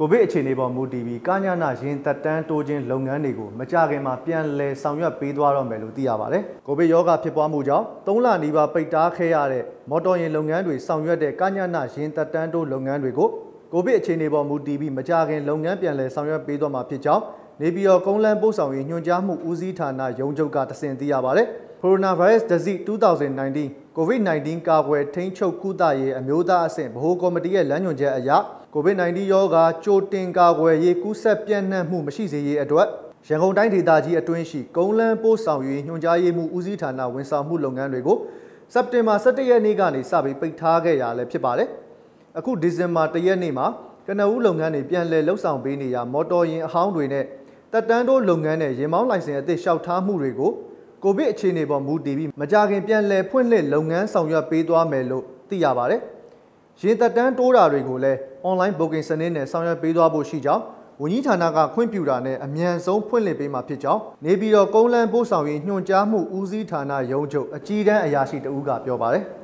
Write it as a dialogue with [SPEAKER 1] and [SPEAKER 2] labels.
[SPEAKER 1] ကိုဗစ်အခြေအနေပေါ်မူတည်ပြီးကာညာနာရင်သက်တမ်းတိုးခြင်းလုပ်ငန်းတွေကိုမကြခင်မှာပြန်လည်ဆောင်ရွက်ပေးသွားတော့မယ်လို့သိရပါတယ်။ကိုဗစ်ရောဂါဖြစ်ပွားမှုကြောင့်၃လနီးပါးပိတ်တားခဲ့ရတဲ့မော်တော်ယာဉ်လုပ်ငန်းတွေဆောင်ရွက်တဲ့ကာညာနာရင်သက်တမ်းတိုးလုပ်ငန်းတွေကိုကိုဗစ်အခြေအနေပေါ်မူတည်ပြီးမကြခင်လုပ်ငန်းပြန်လည်ဆောင်ရွက်ပေးသွားမှာဖြစ်ကြောင်းနေပြည်တော်ကုန်းလန်းပို့ဆောင်ရေးညွှန်ကြားမှုဦးစီးဌာနရုံးချုပ်ကတစင်သိရပါတယ်။ကိုရိုနာဗိုင်းရပ်စ် disease 2019 COVID-19 ကာကွယ်ထိန်းချုပ်ကုသရေးအမျိုးသားအဆင့်ဗဟိုကော်မတီရဲ့လမ်းညွှန်ချက်အရ COVID-19 ရောဂါကြိုတင်ကာကွယ်ရေးကူးစက်ပြန့်နှံ့မှုမရှိစေရေးအတွက်ရန်ကုန်တိုင်းဒေသကြီးအတွင်းရှိကုန်းလန်းပို့ဆောင်ရေးညွှန်ကြားရေးမှူးဦးစီးဌာနဝန်ဆောင်မှုလုပ်ငန်းတွေကိုစက်တင်ဘာ17ရက်နေ့ကနေစပြီးပိတ်ထားခဲ့ရလဲဖြစ်ပါတယ်။အခုဒီဇင်ဘာ1ရက်နေ့မှာကနဦးလုပ်ငန်းတွေပြန်လည်လှုပ်ဆောင်ပေးနေရာမော်တော်ယာဉ်အဟောင်းတွေနဲ့တပ်တန်းတို့လုပ်ငန်းနဲ့ရင်မောင်းလိုင်စင်အသစ်လျှောက်ထားမှုတွေကိုကိုဗစ်အခြေအနေပေါ်မူတည်ပြီးမကြခင်ပြန်လည်ဖွင့်လှစ်လုပ်ငန်းဆောင်ရွက်ပေးသွားမယ်လို့သိရပါတယ်။ရေတက်တန်းတိုးတာတွေကိုလည်း online booking စနစ်နဲ့ဆောင်ရွက်ပေးသွားဖို့ရှိကြောင်းဝန်ကြီးဌာနကခွင့်ပြုတာနဲ့အမြန်ဆုံးဖွင့်လှစ်ပေးမှာဖြစ်ကြောင်းနေပြည်တော်ကုန်းလန်းပို့ဆောင်ရေးညွှန်ကြားမှုဦးစီးဌာနရုံးချုပ်အကြီးတန်းအရာရှိတဦးကပြောပါတယ်။